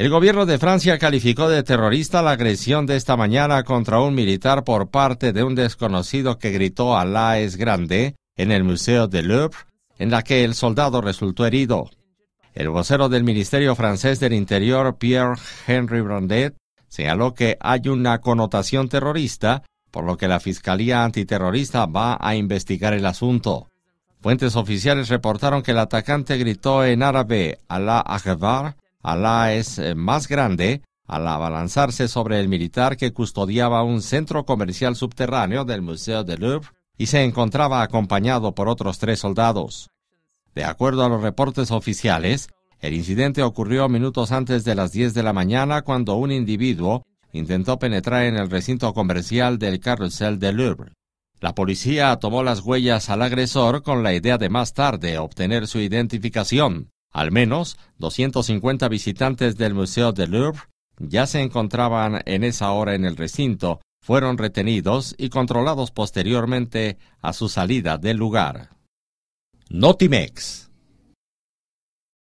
El gobierno de Francia calificó de terrorista la agresión de esta mañana contra un militar por parte de un desconocido que gritó Alá es grande en el Museo de Louvre, en la que el soldado resultó herido. El vocero del Ministerio francés del Interior, Pierre-Henry Brandet, señaló que hay una connotación terrorista, por lo que la Fiscalía Antiterrorista va a investigar el asunto. Fuentes oficiales reportaron que el atacante gritó en árabe Alá Akbar Alá es eh, más grande al abalanzarse sobre el militar que custodiaba un centro comercial subterráneo del Museo del Louvre y se encontraba acompañado por otros tres soldados. De acuerdo a los reportes oficiales, el incidente ocurrió minutos antes de las 10 de la mañana cuando un individuo intentó penetrar en el recinto comercial del Carrousel de Louvre. La policía tomó las huellas al agresor con la idea de más tarde obtener su identificación. Al menos 250 visitantes del Museo del Louvre ya se encontraban en esa hora en el recinto, fueron retenidos y controlados posteriormente a su salida del lugar. Notimex